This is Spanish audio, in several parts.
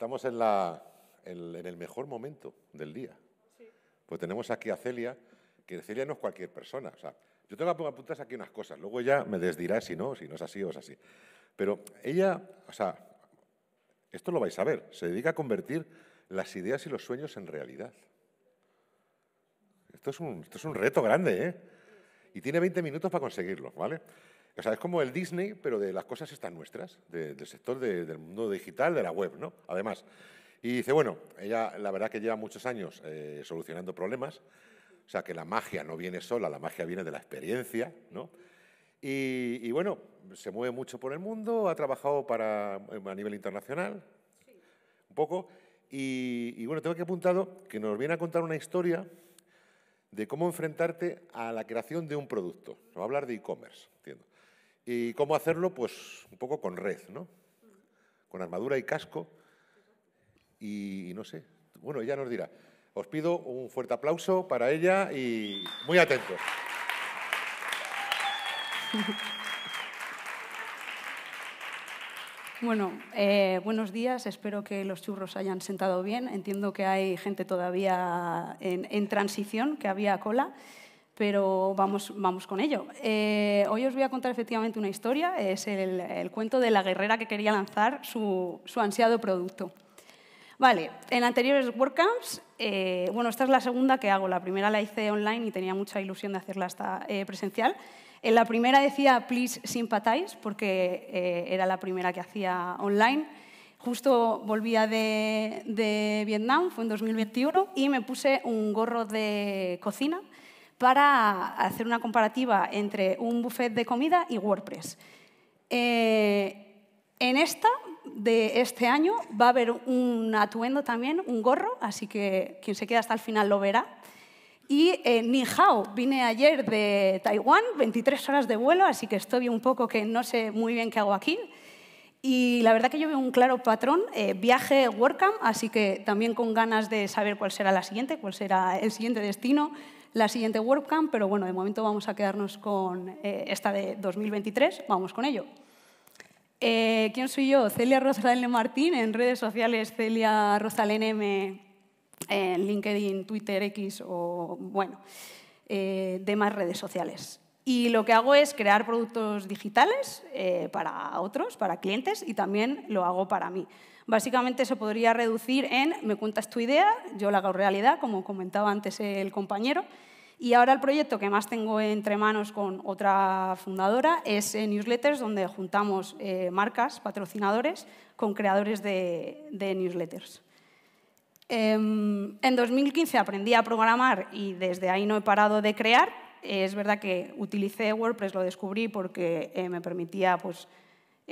Estamos en, el mejor momento del día. Pues tenemos aquí a Celia, que Celia no es cualquier persona. sea, yo tengo que puntas aquí unas cosas, luego ella me desdirá si no, si no es así o es así. Pero ella, o sea, esto lo vais a ver, se dedica a convertir las ideas y los sueños en realidad. Esto es un, esto es un reto grande, ¿eh? Y tiene 20 minutos para conseguirlo, ¿vale? O sea, es como el Disney, pero de las cosas estas nuestras, del sector del mundo digital, de la web, ¿no? Además. Y dice, bueno, ella la verdad que lleva muchos años eh, solucionando problemas, o sea, que la magia no viene sola, la magia viene de la experiencia, ¿no? Y, bueno, se mueve mucho por el mundo, ha trabajado para, eh, a nivel internacional, un poco, y, bueno, tengo aquí apuntado que nos viene a contar una historia de cómo enfrentarte a la creación de un producto. Nos va a hablar de e-commerce, entiendo. ¿Y cómo hacerlo? Pues un poco con red, ¿no? Con armadura y casco. Y, no sé, bueno, ella nos dirá. Os pido un fuerte aplauso para ella y muy atentos. Bueno, eh, buenos días. Espero que los churros hayan sentado bien. Entiendo que hay gente todavía en, en transición, que había cola pero vamos, vamos con ello. Eh, hoy os voy a contar efectivamente una historia, es el, cuento de la guerrera que quería lanzar su, ansiado producto. Vale, en anteriores WordCamps, eh, bueno, esta es la segunda que hago, la primera la hice online y tenía mucha ilusión de hacerla hasta eh, presencial. En la primera decía Please Sympathize, porque era la primera que hacía online. Justo volvía de Vietnam, fue en 2021, y me puse un gorro de cocina para hacer una comparativa entre un buffet de comida y WordPress. Eh, en esta de este año va a haber un atuendo también, un gorro, así que quien se queda hasta el final lo verá. Y eh, Ni Hao, vine ayer de Taiwán, 23 horas de vuelo, así que estoy un poco que no sé muy bien qué hago aquí. Y la verdad que yo veo un claro patrón, eh, viaje WordCamp, así que también con ganas de saber cuál será la siguiente, cuál será el siguiente destino, la siguiente WordCamp, pero bueno, de momento vamos a quedarnos con eh, esta de 2023, vamos con ello. Eh, ¿Quién soy yo? Celia Rosalene Martín, en redes sociales Celia Rosalén M, en LinkedIn, Twitter, X o, bueno, eh, demás redes sociales. Y lo que hago es crear productos digitales para otros, para clientes, y también lo hago para mí básicamente se podría reducir en me cuentas tu idea, yo la hago realidad, como comentaba antes el compañero. Y ahora el proyecto que más tengo entre manos con otra fundadora es eh, newsletters, donde juntamos eh, marcas, patrocinadores, con creadores de, newsletters. Em, en 2015 aprendí a programar y desde ahí no he parado de crear. es verdad que utilicé WordPress, lo descubrí porque eh, me permitía pues,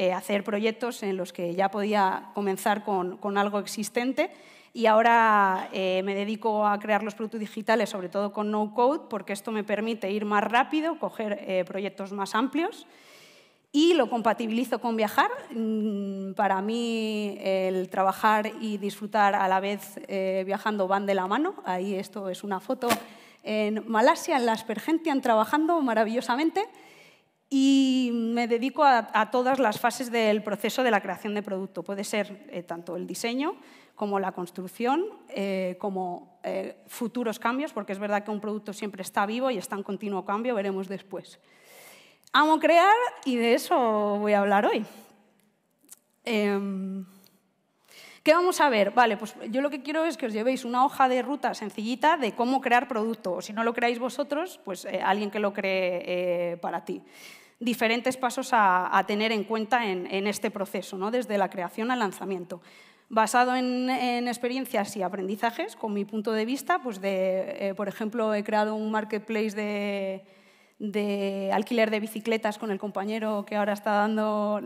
eh, hacer proyectos en los que ya podía comenzar con, algo existente y ahora eh, me dedico a crear los productos digitales, sobre todo con no code, porque esto me permite ir más rápido, coger eh, proyectos más amplios y lo compatibilizo con viajar. Mm, para mí el trabajar y disfrutar a la vez viajando van de la mano. Ahí esto es una foto en Malasia, en las han trabajando maravillosamente y me dedico a, todas las fases del proceso de la creación de producto. Puede ser eh, tanto el diseño como la construcción, eh, como eh, futuros cambios, porque es verdad que un producto siempre está vivo y está en continuo cambio, veremos después. Amo crear y de eso voy a hablar hoy. Em, ¿Qué vamos a ver? Vale, pues yo lo que quiero es que os llevéis una hoja de ruta sencillita de cómo crear producto, o si no lo creáis vosotros, pues eh, alguien que lo cree eh, para ti. Diferentes pasos a, tener en cuenta en, este proceso, desde la creación al lanzamiento. Basado en, experiencias y aprendizajes, con mi punto de vista, pues eh, por ejemplo, he creado un marketplace de, alquiler de bicicletas con el compañero que ahora está dando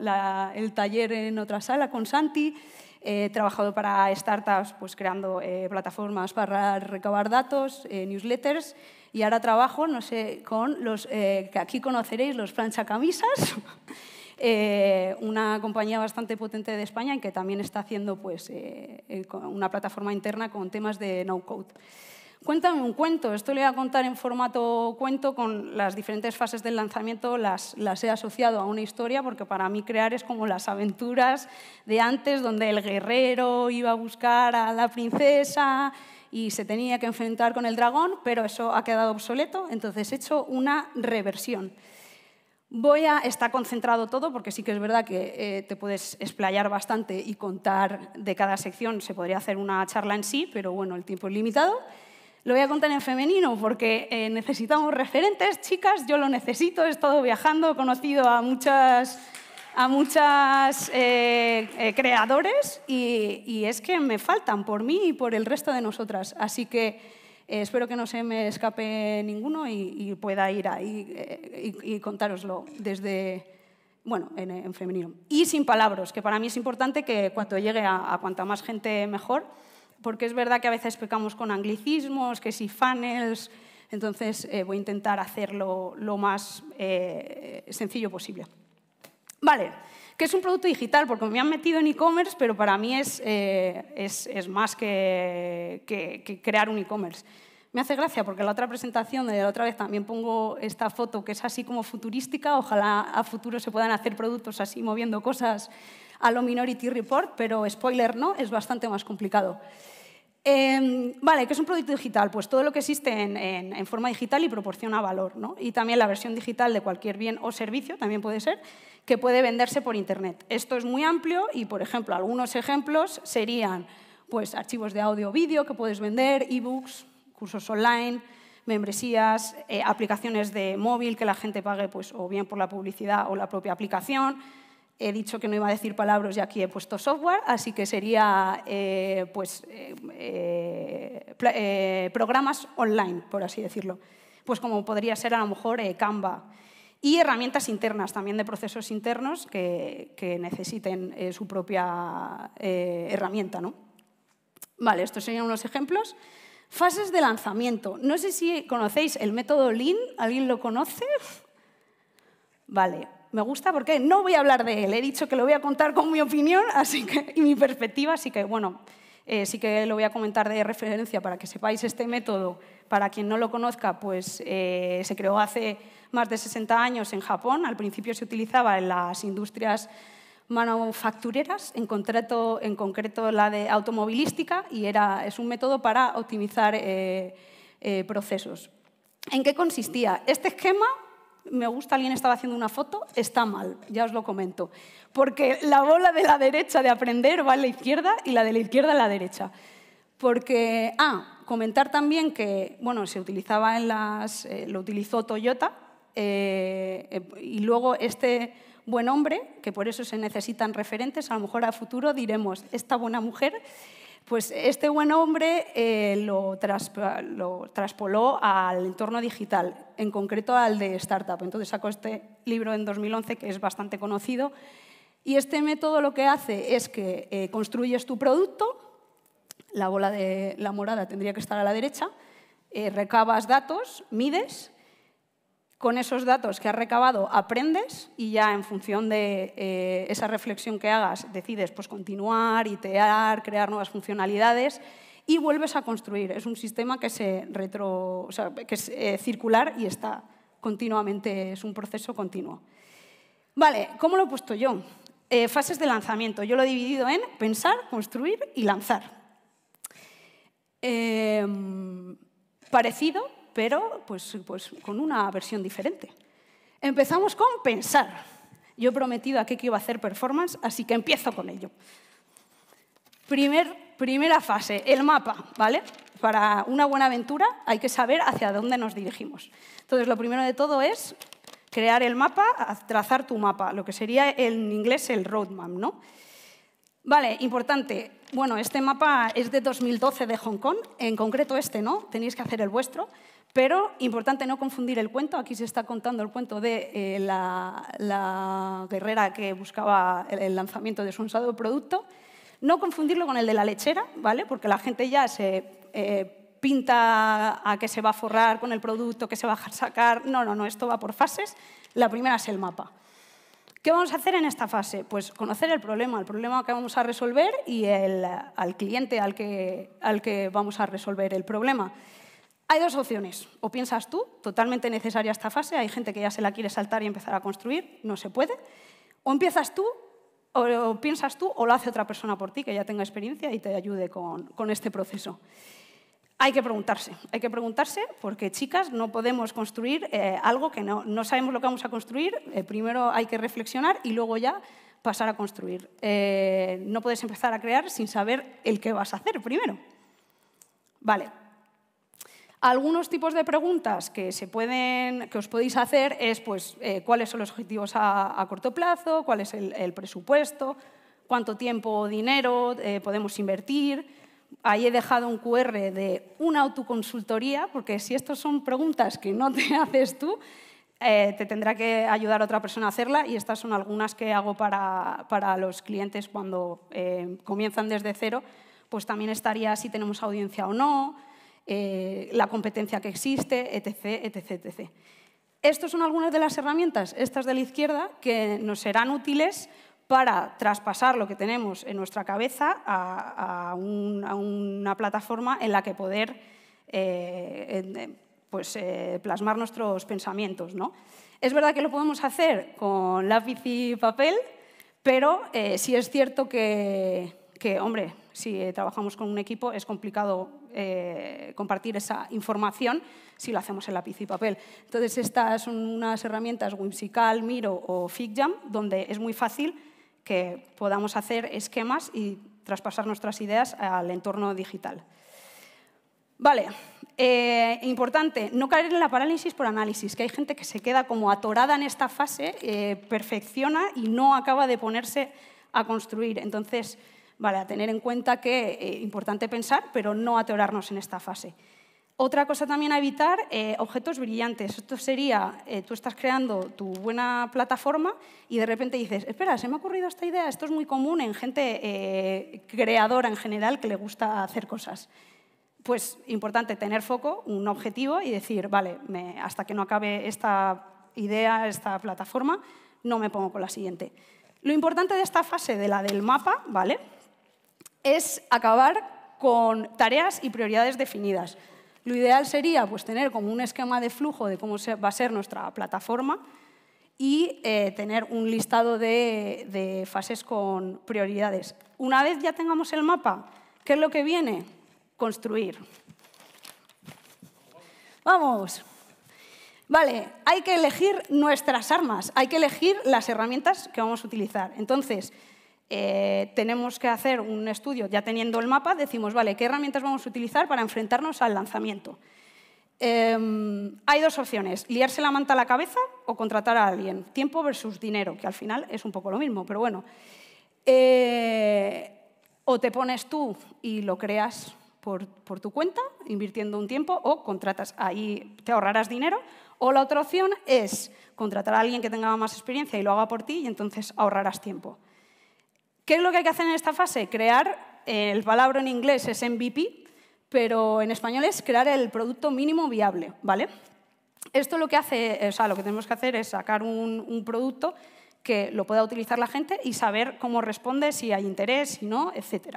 el taller en otra sala, con Santi. He trabajado para startups pues, creando eh, plataformas para recabar datos, eh, newsletters y ahora trabajo no sé, con los eh, que aquí conoceréis, los plancha camisas. una compañía bastante potente de España en que también está haciendo pues, una plataforma interna con temas de no-code. Cuéntame un cuento. Esto lo voy a contar en formato cuento con las diferentes fases del lanzamiento. Las, las he asociado a una historia porque para mí crear es como las aventuras de antes donde el guerrero iba a buscar a la princesa y se tenía que enfrentar con el dragón, pero eso ha quedado obsoleto. Entonces he hecho una reversión. Voy a estar concentrado todo, porque sí que es verdad que eh, te puedes explayar bastante y contar de cada sección. Se podría hacer una charla en sí, pero bueno, el tiempo es limitado. Lo voy a contar en femenino porque eh, necesitamos referentes, chicas, yo lo necesito, he estado viajando, he conocido a muchas, a muchas eh, eh, creadores y, es que me faltan por mí y por el resto de nosotras. Así que espero que no se me escape ninguno y, pueda ir ahí y, y contároslo desde, bueno, en, femenino. Y sin palabras, que para mí es importante que cuanto llegue a cuanta más gente mejor porque es verdad que a veces pecamos con anglicismos, que si funnels, entonces eh, voy a intentar hacerlo lo más eh, sencillo posible. Vale, que es un producto digital, porque me han metido en e-commerce, pero para mí es, eh, más que, crear un e-commerce. Me hace gracia porque en la otra presentación de la otra vez también pongo esta foto que es así como futurística. Ojalá a futuro se puedan hacer productos así moviendo cosas a lo Minority Report, pero spoiler no, es bastante más complicado. Em, vale, ¿qué es un producto digital? Pues todo lo que existe en, forma digital y proporciona valor. ¿no? Y también la versión digital de cualquier bien o servicio, también puede ser, que puede venderse por Internet. Esto es muy amplio y, por ejemplo, algunos ejemplos serían pues, archivos de audio o vídeo que puedes vender, ebooks, cursos online, membresías, eh, aplicaciones de móvil que la gente pague pues, o bien por la publicidad o la propia aplicación he dicho que no iba a decir palabras y aquí he puesto software, así que sería eh, pues, eh, eh, programas online, por así decirlo. Pues como podría ser a lo mejor Canva. Y herramientas internas, también de procesos internos que, necesiten su propia herramienta. Vale, estos serían unos ejemplos. Fases de lanzamiento. No sé si conocéis el método Lean, ¿alguien lo conoce? Vale, me gusta porque no voy a hablar de él. He dicho que lo voy a contar con mi opinión así que, y mi perspectiva, así que bueno, eh, sí que lo voy a comentar de referencia para que sepáis este método. Para quien no lo conozca, pues eh, se creó hace más de 60 años en Japón. Al principio se utilizaba en las industrias manufactureras, en concreto, en concreto la de automovilística, y era, es un método para optimizar eh, procesos. ¿En qué consistía? Este esquema me gusta, alguien estaba haciendo una foto, está mal, ya os lo comento. Porque la bola de la derecha de aprender va a la izquierda y la de la izquierda a la derecha. Porque, ah, comentar también que, bueno, se utilizaba en las, eh, lo utilizó Toyota eh, eh, y luego este buen hombre, que por eso se necesitan referentes, a lo mejor a futuro diremos, esta buena mujer pues este buen hombre eh, lo, traspoló al entorno digital, en concreto al de startup. Entonces sacó este libro en 2011 que es bastante conocido. Y este método lo que hace es que eh, construyes tu producto, la bola de la morada tendría que estar a la derecha, eh, recabas datos, mides con esos datos que has recabado aprendes y ya en función de eh, esa reflexión que hagas decides pues, continuar, itear, crear nuevas funcionalidades y vuelves a construir. Es un sistema que, se retro, que es eh, circular y está continuamente, es un proceso continuo. Vale, ¿cómo lo he puesto yo? Eh, fases de lanzamiento. Yo lo he dividido en pensar, construir y lanzar. Em, parecido pero pues, pues, con una versión diferente. Empezamos con pensar. Yo he prometido a que iba a hacer performance, así que empiezo con ello. Primer, primera fase, el mapa, ¿vale? Para una buena aventura hay que saber hacia dónde nos dirigimos. Entonces, lo primero de todo es crear el mapa, trazar tu mapa, lo que sería en inglés el roadmap, ¿no? Vale, importante. Bueno, este mapa es de 2012 de Hong Kong, en concreto este, ¿no? Tenéis que hacer el vuestro. Pero importante no confundir el cuento. Aquí se está contando el cuento de eh, la, guerrera que buscaba el, lanzamiento de su usado producto. No confundirlo con el de la lechera, ¿vale? Porque la gente ya se eh, pinta a que se va a forrar con el producto, que se va a sacar. No, no, no, esto va por fases. La primera es el mapa. ¿Qué vamos a hacer en esta fase? Pues conocer el problema, el problema que vamos a resolver y el, al cliente al que, al que vamos a resolver el problema. Hay dos opciones. O piensas tú, totalmente necesaria esta fase, hay gente que ya se la quiere saltar y empezar a construir, no se puede. O empiezas tú, o, piensas tú, o lo hace otra persona por ti que ya tenga experiencia y te ayude con, este proceso. Hay que preguntarse, hay que preguntarse porque, chicas, no podemos construir eh, algo que no, sabemos lo que vamos a construir. Eh, primero hay que reflexionar y luego ya pasar a construir. Eh, no puedes empezar a crear sin saber el que vas a hacer primero. Vale, algunos tipos de preguntas que, se pueden, que os podéis hacer es pues, eh, cuáles son los objetivos a, corto plazo, cuál es el, presupuesto, cuánto tiempo o dinero eh, podemos invertir. Ahí he dejado un QR de una autoconsultoría, porque si estas son preguntas que no te haces tú, eh, te tendrá que ayudar otra persona a hacerla y estas son algunas que hago para, para los clientes cuando comienzan desde cero. Pues también estaría si tenemos audiencia o no, eh, la competencia que existe, etc., etc., etc. Estas son algunas de las herramientas, estas de la izquierda, que nos serán útiles para traspasar lo que tenemos en nuestra cabeza a, una plataforma en la que poder eh, eh, pues, plasmar nuestros pensamientos. ¿no? Es verdad que lo podemos hacer con lápiz y papel, pero eh, sí es cierto que, que, hombre, si eh, trabajamos con un equipo es complicado eh, compartir esa información si lo hacemos en lápiz y papel. Entonces, estas son unas herramientas Whimsical, Miro o FigJam, donde es muy fácil que podamos hacer esquemas y traspasar nuestras ideas al entorno digital. Vale, eh, importante, no caer en la parálisis por análisis, que hay gente que se queda como atorada en esta fase, perfecciona y no acaba de ponerse a construir. Entonces, Vale, a tener en cuenta que es eh, importante pensar, pero no atorarnos en esta fase. Otra cosa también a evitar, eh, objetos brillantes. Esto sería, eh, tú estás creando tu buena plataforma y de repente dices, espera, se me ha ocurrido esta idea, esto es muy común en gente creadora en general que le gusta hacer cosas. Pues importante tener foco, un objetivo y decir, vale, hasta que no acabe esta idea, esta plataforma, no me pongo con la siguiente. Lo importante de esta fase, de la del mapa, ¿vale? es acabar con tareas y prioridades definidas. Lo ideal sería pues, tener como un esquema de flujo de cómo va a ser nuestra plataforma y eh, tener un listado de, de fases con prioridades. Una vez ya tengamos el mapa, ¿qué es lo que viene? Construir. Vamos. Vale, hay que elegir nuestras armas, hay que elegir las herramientas que vamos a utilizar. Entonces, eh, tenemos que hacer un estudio, ya teniendo el mapa, decimos, vale, ¿qué herramientas vamos a utilizar para enfrentarnos al lanzamiento? Em, hay dos opciones, liarse la manta a la cabeza o contratar a alguien. Tiempo versus dinero, que al final es un poco lo mismo, pero bueno. Eh, o te pones tú y lo creas por, por, tu cuenta, invirtiendo un tiempo, o contratas, ahí te ahorrarás dinero. O la otra opción es contratar a alguien que tenga más experiencia y lo haga por ti y entonces ahorrarás tiempo. ¿Qué es lo que hay que hacer en esta fase? Crear, el palabra en inglés es MVP, pero en español es crear el producto mínimo viable, ¿vale? Esto lo que hace, o sea, lo que tenemos que hacer es sacar un, producto que lo pueda utilizar la gente y saber cómo responde, si hay interés, si no, etc.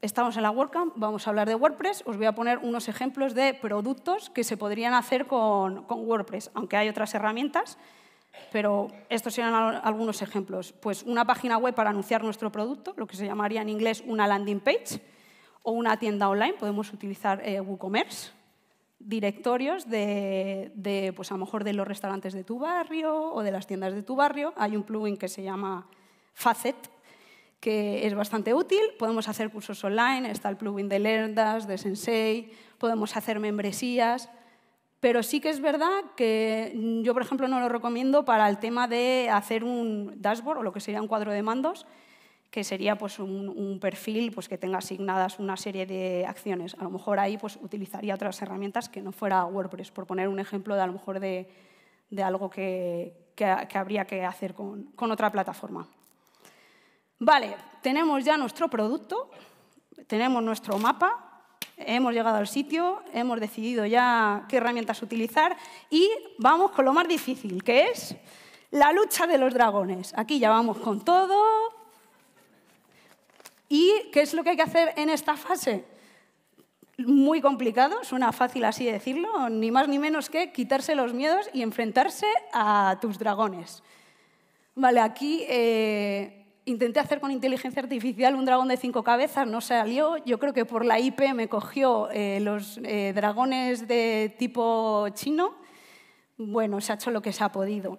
Estamos en la WordCamp, vamos a hablar de WordPress. Os voy a poner unos ejemplos de productos que se podrían hacer con, con WordPress, aunque hay otras herramientas pero estos serán algunos ejemplos. Pues una página web para anunciar nuestro producto, lo que se llamaría en inglés una landing page, o una tienda online, podemos utilizar eh, WooCommerce, directorios de, pues a lo mejor de los restaurantes de tu barrio o de las tiendas de tu barrio. Hay un plugin que se llama Facet, que es bastante útil. Podemos hacer cursos online, está el plugin de LearnDash, de Sensei, podemos hacer membresías. Pero sí que es verdad que yo, por ejemplo, no lo recomiendo para el tema de hacer un dashboard o lo que sería un cuadro de mandos, que sería pues, un, perfil pues, que tenga asignadas una serie de acciones. A lo mejor ahí pues, utilizaría otras herramientas que no fuera WordPress, por poner un ejemplo de a lo mejor de, algo que, habría que hacer con, con otra plataforma. Vale, tenemos ya nuestro producto, tenemos nuestro mapa, hemos llegado al sitio, hemos decidido ya qué herramientas utilizar y vamos con lo más difícil, que es la lucha de los dragones. Aquí ya vamos con todo. ¿Y qué es lo que hay que hacer en esta fase? Muy complicado, suena fácil así decirlo, ni más ni menos que quitarse los miedos y enfrentarse a tus dragones. Vale, aquí eh, Intenté hacer con inteligencia artificial un dragón de cinco cabezas, no salió. Yo creo que por la IP me cogió eh, los eh, dragones de tipo chino. Bueno, se ha hecho lo que se ha podido.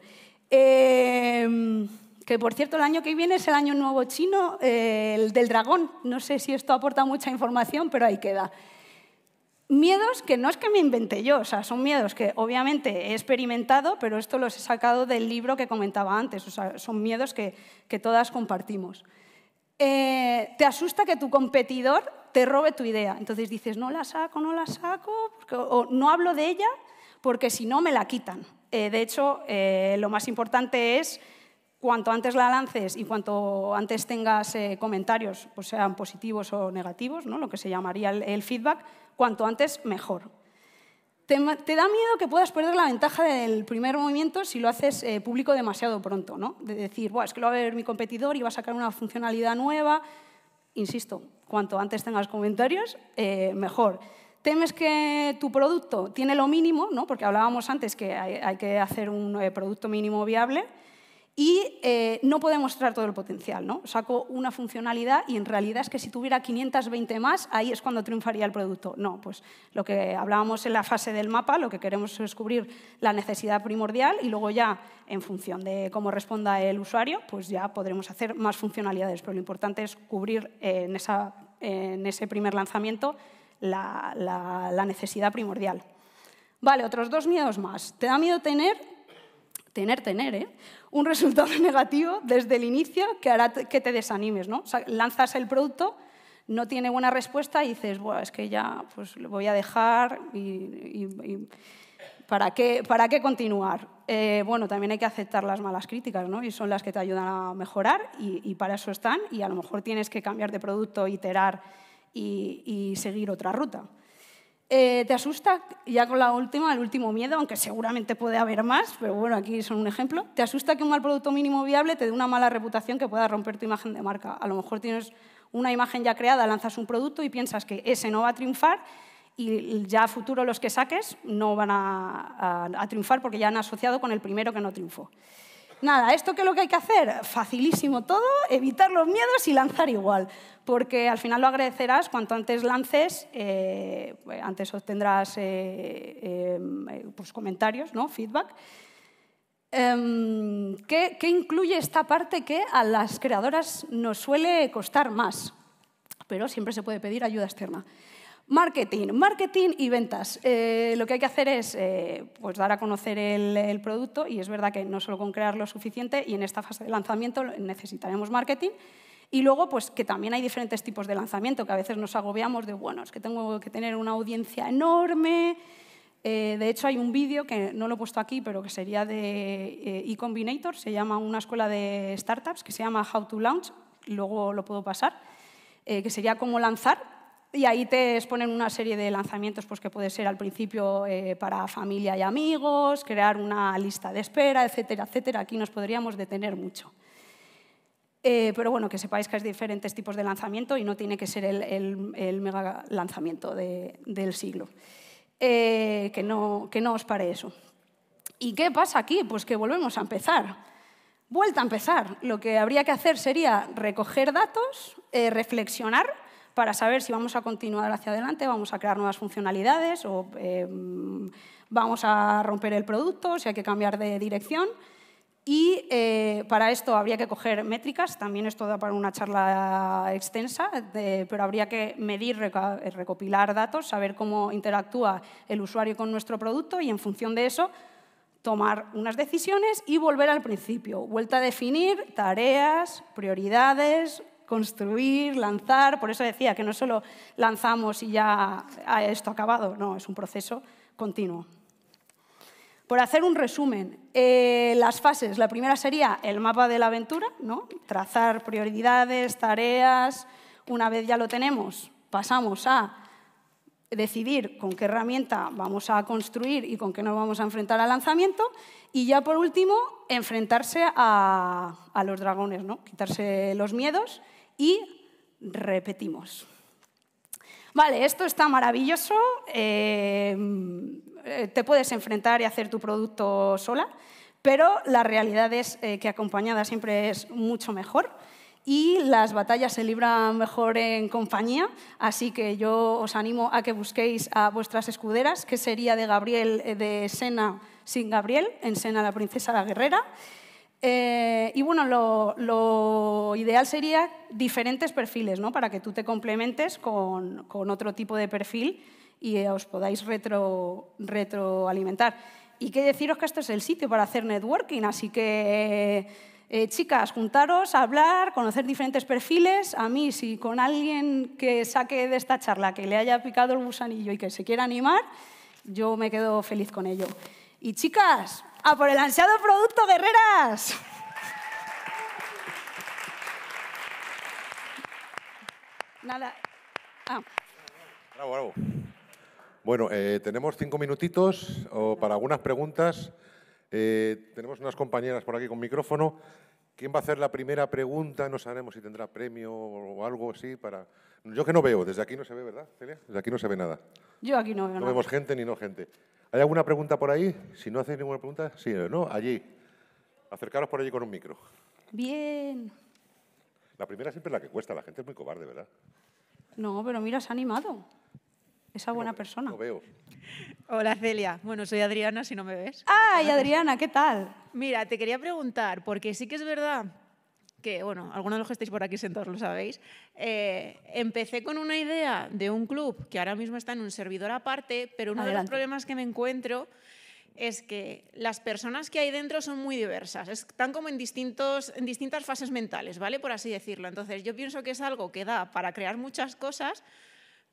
Em, que por cierto, el año que viene es el año nuevo chino, eh, el del dragón. No sé si esto aporta mucha información, pero ahí queda. Miedos que no es que me inventé yo, o sea, son miedos que obviamente he experimentado, pero esto los he sacado del libro que comentaba antes, son miedos que, todas compartimos. Eh, te asusta que tu competidor te robe tu idea, entonces dices, no la saco, no la saco, o no hablo de ella porque si no me la quitan. Eh, de hecho, eh, lo más importante es cuanto antes la lances y cuanto antes tengas comentarios, pues sean positivos o negativos, ¿no? lo que se llamaría el feedback, cuanto antes mejor. Te, da miedo que puedas perder la ventaja del primer movimiento si lo haces eh, público demasiado pronto, ¿no? De decir, es que lo va a ver mi competidor y va a sacar una funcionalidad nueva. Insisto, cuanto antes tengas comentarios, eh, mejor. Temes que tu producto tiene lo mínimo, ¿no? porque hablábamos antes que hay, que hacer un eh, producto mínimo viable, y eh, no puede mostrar todo el potencial. ¿no? Saco una funcionalidad y en realidad es que si tuviera 520 más, ahí es cuando triunfaría el producto. No, pues lo que hablábamos en la fase del mapa, lo que queremos es descubrir la necesidad primordial y luego ya en función de cómo responda el usuario, pues ya podremos hacer más funcionalidades. Pero lo importante es cubrir eh, en, ese primer lanzamiento la necesidad primordial. Vale, otros dos miedos más. ¿Te da miedo tener tener, tener, ¿eh? un resultado negativo desde el inicio que hará que te desanimes. ¿no? lanzas el producto, no tiene buena respuesta y dices, bueno, es que ya pues, lo voy a dejar y, ¿para, qué, ¿para qué continuar? Eh, bueno, también hay que aceptar las malas críticas ¿no? y son las que te ayudan a mejorar y para eso están y a lo mejor tienes que cambiar de producto, iterar y seguir otra ruta. Eh, ¿Te asusta, ya con la última, el último miedo, aunque seguramente puede haber más, pero bueno, aquí son un ejemplo? ¿Te asusta que un mal producto mínimo viable te dé una mala reputación que pueda romper tu imagen de marca? A lo mejor tienes una imagen ya creada, lanzas un producto y piensas que ese no va a triunfar y ya a futuro los que saques no van a, a triunfar porque ya han asociado con el primero que no triunfó. Nada, ¿esto qué es lo que hay que hacer? Facilísimo todo, evitar los miedos y lanzar igual, porque al final lo agradecerás, cuanto antes lances, eh, pues, antes obtendrás eh, eh, pues, comentarios, ¿no? feedback. Em, ¿Qué incluye esta parte que a las creadoras nos suele costar más? Pero siempre se puede pedir ayuda externa. Marketing, marketing y ventas. Eh, lo que hay que hacer es eh, pues dar a conocer el, producto y es verdad que no solo con crear lo suficiente y en esta fase de lanzamiento necesitaremos marketing. Y luego, pues que también hay diferentes tipos de lanzamiento, que a veces nos agobiamos de, bueno, es que tengo que tener una audiencia enorme. Eh, de hecho, hay un vídeo que no lo he puesto aquí, pero que sería de e se llama una escuela de startups, que se llama How to Launch, luego lo puedo pasar, que sería cómo lanzar y ahí te exponen una serie de lanzamientos pues, que puede ser al principio eh, para familia y amigos, crear una lista de espera, etcétera, etcétera. Aquí nos podríamos detener mucho. Eh, pero bueno, que sepáis que hay diferentes tipos de lanzamiento y no tiene que ser el, mega lanzamiento del siglo. Eh, que, no, que no os pare eso. ¿Y qué pasa aquí? Pues que volvemos a empezar. Vuelta a empezar. Lo que habría que hacer sería recoger datos, reflexionar, para saber si vamos a continuar hacia adelante, vamos a crear nuevas funcionalidades o eh, vamos a romper el producto, si hay que cambiar de dirección. Y eh, para esto habría que coger métricas, también esto da para una charla extensa, pero habría que medir, eh, recopilar datos, saber cómo interactúa el usuario con nuestro producto y en función de eso tomar unas decisiones y volver al principio. Vuelta a definir tareas, prioridades, construir, lanzar. Por eso decía que no solo lanzamos y ya esto acabado, no, es un proceso continuo. Por hacer un resumen, eh, las fases. La primera sería el mapa de la aventura, ¿no? trazar prioridades, tareas. Una vez ya lo tenemos, pasamos a decidir con qué herramienta vamos a construir y con qué nos vamos a enfrentar al lanzamiento. Y ya por último, enfrentarse a, a los dragones, ¿no? quitarse los miedos y repetimos. Vale, esto está maravilloso. Eh, eh, te puedes enfrentar y hacer tu producto sola, pero la realidad es eh, que acompañada siempre es mucho mejor y las batallas se libran mejor en compañía, así que yo os animo a que busquéis a vuestras escuderas, que sería de Gabriel de Sena sin Gabriel, en Sena la princesa la guerrera. Eh, y bueno, lo, ideal sería diferentes perfiles, ¿no? Para que tú te complementes con, otro tipo de perfil y eh, os podáis retroalimentar. Y qué deciros que esto es el sitio para hacer networking, así que... Eh, chicas, juntaros, hablar, conocer diferentes perfiles. A mí, si con alguien que saque de esta charla que le haya picado el gusanillo y que se quiera animar, yo me quedo feliz con ello. Y chicas, ¡Ah, por el ansiado producto, guerreras. Nada. Ah. Bueno, eh, tenemos cinco minutitos para algunas preguntas. Eh, tenemos unas compañeras por aquí con micrófono. ¿Quién va a hacer la primera pregunta? No sabemos si tendrá premio o algo así para... Yo que no veo, desde aquí no se ve, ¿verdad, Celia? Desde aquí no se ve nada. Yo aquí no veo nada. No vemos gente ni no gente. ¿Hay alguna pregunta por ahí? Si no hacéis ninguna pregunta, sí, no, allí. Acercaros por allí con un micro. Bien. La primera siempre es la que cuesta, la gente es muy cobarde, ¿verdad? No, pero mira, se ha animado. Esa buena persona. Lo veo. Hola Celia, bueno, soy Adriana, si no me ves. ¡Ay, Adriana, qué tal! Mira, te quería preguntar, porque sí que es verdad que bueno, algunos de los que estáis por aquí sentados lo sabéis, eh, empecé con una idea de un club que ahora mismo está en un servidor aparte, pero uno de los problemas que me encuentro es que las personas que hay dentro son muy diversas, están como en, distintos, en distintas fases mentales, ¿vale? Por así decirlo. Entonces yo pienso que es algo que da para crear muchas cosas,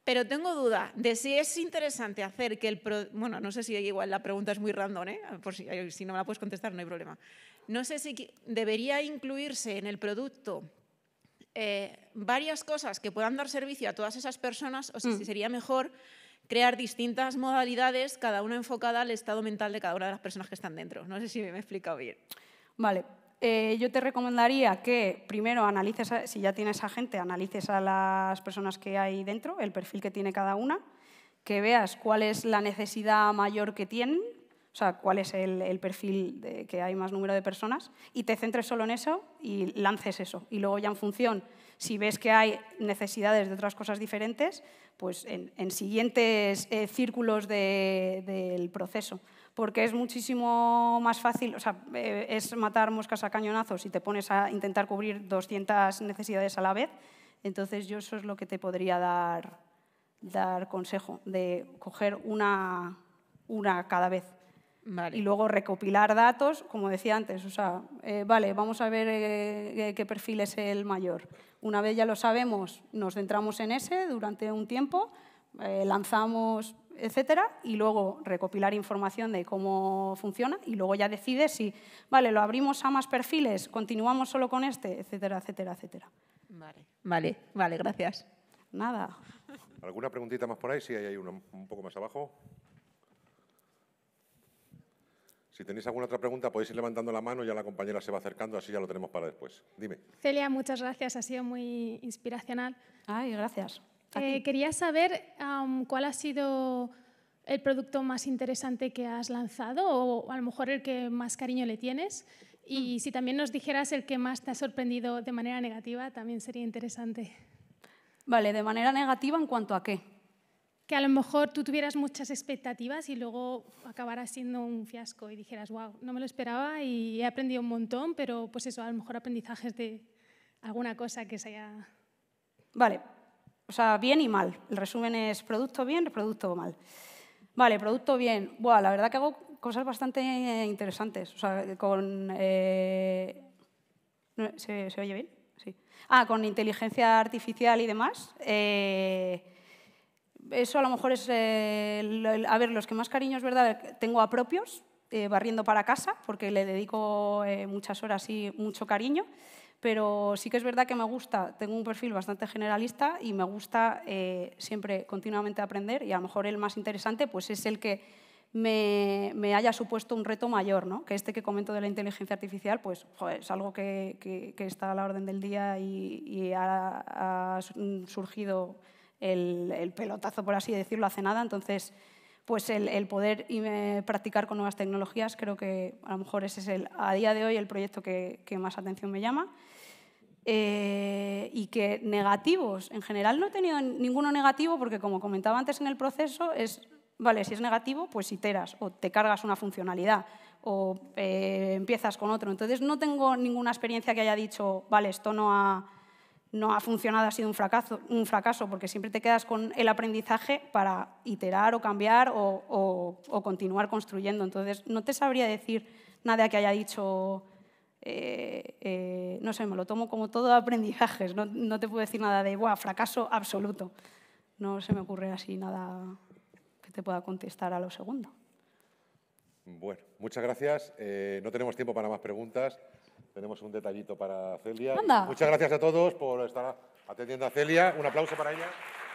pero tengo duda de si es interesante hacer que el... producto Bueno, no sé si igual la pregunta es muy random, ¿eh? Por si, si no me la puedes contestar, no hay problema. No sé si debería incluirse en el producto eh, varias cosas que puedan dar servicio a todas esas personas o mm. si sería mejor crear distintas modalidades, cada una enfocada al estado mental de cada una de las personas que están dentro. No sé si me he explicado bien. Vale, eh, yo te recomendaría que primero analices, si ya tienes a gente, analices a las personas que hay dentro, el perfil que tiene cada una, que veas cuál es la necesidad mayor que tienen, o sea, cuál es el, perfil que hay más número de personas, y te centres solo en eso y lances eso. Y luego ya en función, si ves que hay necesidades de otras cosas diferentes, pues en, siguientes eh, círculos del proceso porque es muchísimo más fácil, o sea, eh, es matar moscas a cañonazos y te pones a intentar cubrir 200 necesidades a la vez. Entonces yo eso es lo que te podría dar, dar consejo, de coger una, una cada vez. Y luego recopilar datos, como decía antes, o sea, eh, vale, vamos a ver eh, qué perfil es el mayor. Una vez ya lo sabemos, nos centramos en ese durante un tiempo, lanzamos etcétera, y luego recopilar información de cómo funciona y luego ya decide si, vale, lo abrimos a más perfiles, continuamos solo con este, etcétera, etcétera, etcétera. Vale, vale, gracias. Nada. ¿Alguna preguntita más por ahí? Sí, hay uno un poco más abajo. Si tenéis alguna otra pregunta, podéis ir levantando la mano, ya la compañera se va acercando, así ya lo tenemos para después. Dime. Celia, muchas gracias, ha sido muy inspiracional. Ay, gracias. Eh, quería saber cuál ha sido el producto más interesante que has lanzado o a lo mejor el que más cariño le tienes. Y mm. si también nos dijeras el que más te ha sorprendido de manera negativa, también sería interesante. Vale, de manera negativa en cuanto a qué. Que a lo mejor tú tuvieras muchas expectativas y luego acabara siendo un fiasco y dijeras, wow, no me lo esperaba y he aprendido un montón, pero pues eso, a lo mejor aprendizajes de alguna cosa que se haya... Vale, o sea, bien y mal. El resumen es producto bien, producto mal. Vale, producto bien. Buah, la verdad que hago cosas bastante eh, interesantes. O sea, con... Eh, ¿Se, oye bien? Ah, con inteligencia artificial y demás. Eh, eso a lo mejor es... a ver, los que más cariño es verdad, tengo a propios, barriendo para casa, porque le dedico muchas horas y mucho cariño pero sí que es verdad que me gusta, tengo un perfil bastante generalista y me gusta eh, siempre continuamente aprender y a lo mejor el más interesante pues es el que me, me, haya supuesto un reto mayor, ¿no? que este que comento de la inteligencia artificial pues es algo que, que, está a la orden del día y, ha, surgido el, el pelotazo, por así decirlo, hace nada, entonces pues el, poder eh, practicar con nuevas tecnologías, creo que a lo mejor ese es el, a día de hoy el proyecto que, más atención me llama. Eh, y que negativos, en general no he tenido ninguno negativo porque como comentaba antes en el proceso, es, vale, si es negativo, pues iteras o te cargas una funcionalidad o eh, empiezas con otro. Entonces no tengo ninguna experiencia que haya dicho, vale, esto no ha no ha funcionado, ha sido un fracaso, un fracaso porque siempre te quedas con el aprendizaje para iterar o cambiar o, continuar construyendo. Entonces, no te sabría decir nada que haya dicho, eh, eh, no sé, me lo tomo como todo aprendizajes, no, te puedo decir nada de, guau, fracaso absoluto. No se me ocurre así nada que te pueda contestar a lo segundo. Bueno, muchas gracias. Eh, no tenemos tiempo para más preguntas tenemos un detallito para Celia. Muchas gracias a todos por estar atendiendo a Celia. Un aplauso para ella.